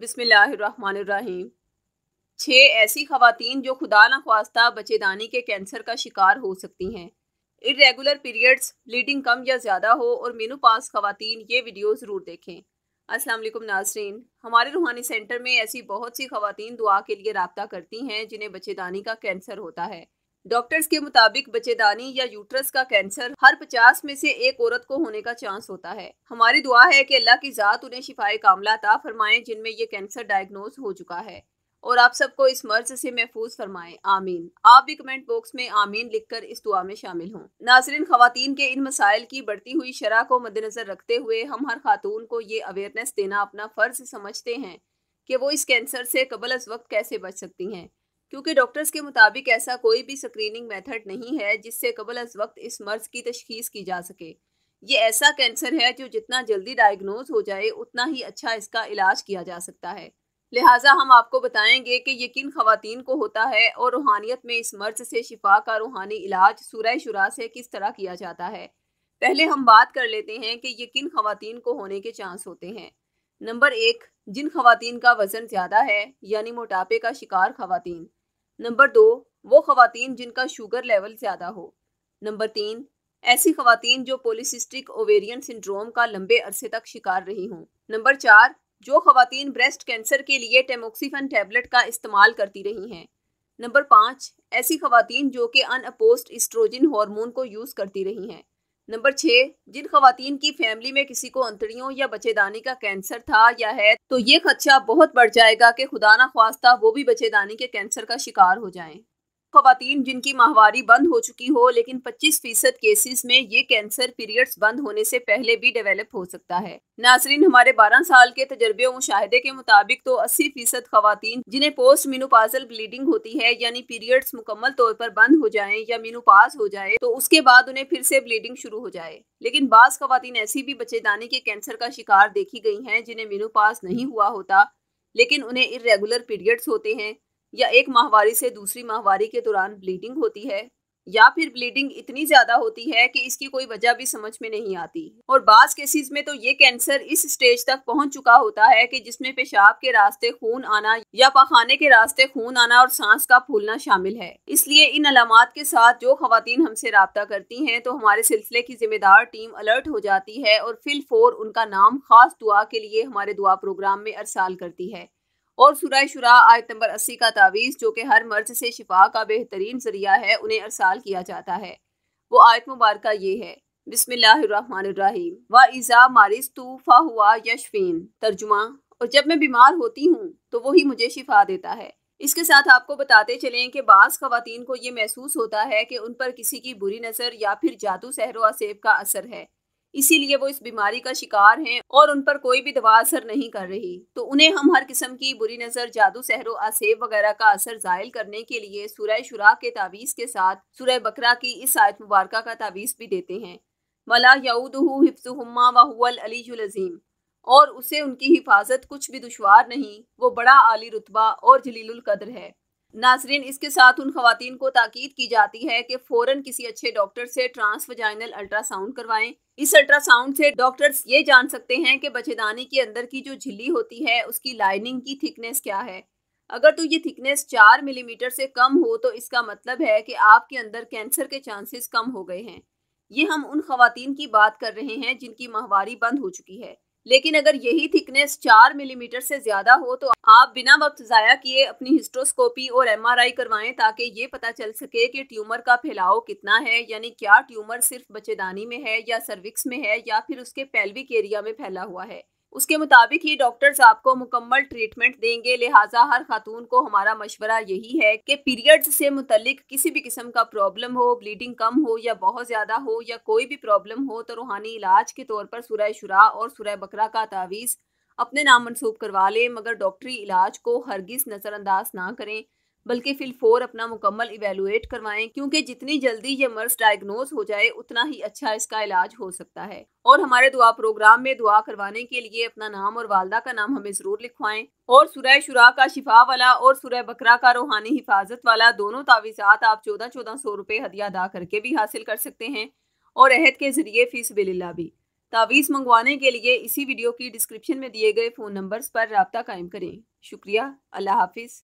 बिस्मिल्लाहिर्रहमानिर्रहीम छः ऐसी खवातीन जो खुदा न खास्ता बचेदानी के कैंसर का शिकार हो सकती हैं इरेगुलर पीरियड्स ब्लीडिंग कम या ज़्यादा हो और मेनू पास खवातीन ये वीडियो ज़रूर देखें अस्सलाम वालेकुम नाजरीन हमारे रूहानी सेंटर में ऐसी बहुत सी खवातीन दुआ के लिए रबता करती हैं जिन्हें बचेदानी का कैंसर होता है डॉक्टर्स के मुताबिक बचेदानी या यूट्रस का कैंसर हर पचास में से एक औरत को होने का चांस होता है हमारी दुआ है कि अल्लाह की ज़ात उन्हें शिफाए कामला ता फरमाए जिनमें ये कैंसर डायग्नोज हो चुका है और आप सबको इस मर्ज से महफूज फरमाएं आमीन आप भी कमेंट बॉक्स में आमीन लिखकर इस दुआ में शामिल हों नाजरीन खातन के इन मसाइल की बढ़ती हुई शरह को मद्देनजर रखते हुए हम हर खातून को ये अवेयरनेस देना अपना फ़र्ज समझते हैं कि वो इस कैंसर से कबल अज वक्त कैसे बच सकती हैं क्योंकि डॉक्टर्स के मुताबिक ऐसा कोई भी स्क्रीनिंग मेथड नहीं है जिससे कबल अज वक्त इस मर्ज़ की तशखीस की जा सके ये ऐसा कैंसर है जो जितना जल्दी डायग्नोज हो जाए उतना ही अच्छा इसका इलाज किया जा सकता है लिहाजा हम आपको बताएंगे कि ये किन खातन को होता है और रूहानियत में इस मर्ज से शिफा का रूहानी इलाज सूरह शुरा से किस तरह किया जाता है पहले हम बात कर लेते हैं कि ये किन खातन को होने के चांस होते हैं नंबर एक जिन खातन का वज़न ज़्यादा है यानी मोटापे का शिकार खातन नंबर दो वो खातन जिनका शुगर लेवल ज़्यादा हो नंबर तीन ऐसी खातन जो पोलिसिस्टिक ओवेरियन सिंड्रोम का लंबे अरसे तक शिकार रही हों नंबर चार जो खातन ब्रेस्ट कैंसर के लिए टेमोक्सीफन टैबलेट का इस्तेमाल करती रही हैं नंबर पाँच ऐसी खातन जो कि अनअपोस्ट इस्ट्रोजिन हार्मोन को यूज़ करती रही हैं नंबर छः जिन खातन की फैमिली में किसी को अंतड़ियों या बचेदानी का कैंसर था या है तो ये खदशा बहुत बढ़ जाएगा कि खुदा ना खास्ता वो भी बचेदानी के कैंसर का शिकार हो जाएं खातन जिनकी माहवारी बंद हो चुकी हो लेकिन 25 फीसद केसेस में ये कैंसर पीरियड्स बंद होने से पहले भी डेवलप हो सकता है नासरीन हमारे 12 साल के तजर्बे और मुशाहदे के मुताबिक तो 80 फीसद खातन जिन्हें पोस्ट मीनोपाजल ब्लीडिंग होती है यानी पीरियड्स मुकम्मल तौर पर बंद हो जाए या मीनोपाज हो जाए तो उसके बाद उन्हें फिर से ब्लीडिंग शुरू हो जाए लेकिन बास खातन ऐसी भी दानी के कैंसर का शिकार देखी गई है जिन्हें मीनोपाज नहीं हुआ होता लेकिन उन्हें इरेगुलर पीरियड्स होते हैं या एक माहवारी से दूसरी माहवारी के दौरान ब्लीडिंग होती है या फिर ब्लीडिंग इतनी ज्यादा होती है कि इसकी कोई वजह भी समझ में नहीं आती और बाज केसेस में तो ये कैंसर इस स्टेज तक पहुंच चुका होता है कि जिसमें पेशाब के रास्ते खून आना या पखाने के रास्ते खून आना और सांस का फूलना शामिल है इसलिए इन अलामत के साथ जो खातन हमसे रबता करती हैं तो हमारे सिलसिले की जिम्मेदार टीम अलर्ट हो जाती है और फिल फोर उनका नाम खास दुआ के लिए हमारे दुआ प्रोग्राम में अरसाल करती है और शुरा शुरा आयत नंबर अस्सी का तावीज़ जो कि हर मर्ज से शिफा का बेहतरीन जरिया है उन्हें अरसाल किया जाता है वो आयत मुबारक ये है बिसमीम व ईज़ा मारिस फा हुआ यशफीन तर्जुमा और जब मैं बीमार होती हूँ तो वही मुझे शिफा देता है इसके साथ आपको बताते चलें कि बास खवतिन को ये महसूस होता है कि उन पर किसी की बुरी नज़र या फिर जादू सहरो सेब का असर है इसीलिए वो इस बीमारी का शिकार हैं और उन पर कोई भी दवा असर नहीं कर रही तो उन्हें हम हर किस्म की बुरी नज़र जादू सहरो आसेब वगैरह का असर जायल करने के लिए सुरह शुरा के तावीज़ के साथ सुरह बकरा की इस आयत मुबारक का तावीज़ भी देते हैं वला याऊद हिफ्सुम्मा वाहुअल अलीजुलज़ीम और उसे उनकी हिफाजत कुछ भी दुशवार नहीं वो बड़ा आली रुतबा और जलीलुल कद्र है नाजरीन इसके साथ उन खातन को ताकीद की जाती है कि फौरन किसी अच्छे डॉक्टर से ट्रांसवजाइनल अल्ट्रासाउंड करवाएं इस अल्ट्रासाउंड से डॉक्टर्स ये जान सकते हैं कि बछेदानी के अंदर की जो झिल्ली होती है उसकी लाइनिंग की थिकनेस क्या है अगर तो ये थिकनेस चार मिलीमीटर से कम हो तो इसका मतलब है कि आपके अंदर कैंसर के चांसेस कम हो गए हैं ये हम उन खातन की बात कर रहे हैं जिनकी माहवारी बंद हो चुकी है लेकिन अगर यही थिकनेस चार मिलीमीटर से ज़्यादा हो तो आप बिना वक्त ज़ाया किए अपनी हिस्ट्रोस्कोपी और एमआरआई करवाएं ताकि ये पता चल सके कि ट्यूमर का फैलाव कितना है यानी क्या ट्यूमर सिर्फ बचेदानी में है या सर्विक्स में है या फिर उसके पेल्विक एरिया में फैला हुआ है उसके मुताबिक ही डॉक्टर्स आपको मुकम्मल ट्रीटमेंट देंगे लिहाजा हर खातून को हमारा मशवरा यही है कि पीरियड्स से मुतलिक किसी भी किस्म का प्रॉब्लम हो ब्लीडिंग कम हो या बहुत ज़्यादा हो या कोई भी प्रॉब्लम हो तो रूहानी इलाज के तौर पर सुरह शुरा और सुरह बकरा का तावीज़ अपने नाम मनसूब करवा लें मगर डॉक्टरी इलाज को हरगिज़ नज़रअंदाज ना करें बल्कि फिलफोर अपना मुकम्मल इवेलुएट करवाएं क्योंकि जितनी जल्दी ये मर्ज डायग्नोज हो जाए उतना ही अच्छा इसका इलाज हो सकता है और हमारे दुआ प्रोग्राम में दुआ करवाने के लिए अपना नाम और वालदा का नाम हमें ज़रूर लिखवाएं और सुरह शुरा का शिफा वाला और सुरह बकरा का रूहानी हिफाजत वाला दोनों तावीज़ात आप चौदह चौदह सौ रुपये हदिया अदा करके भी हासिल कर सकते हैं और अहद के ज़रिए फीस बिल्ला भी तावीज़ मंगवाने के लिए इसी वीडियो की डिस्क्रिप्शन में दिए गए फ़ोन नंबर्स पर रबता कायम करें शुक्रिया अल्लाह हाफिज़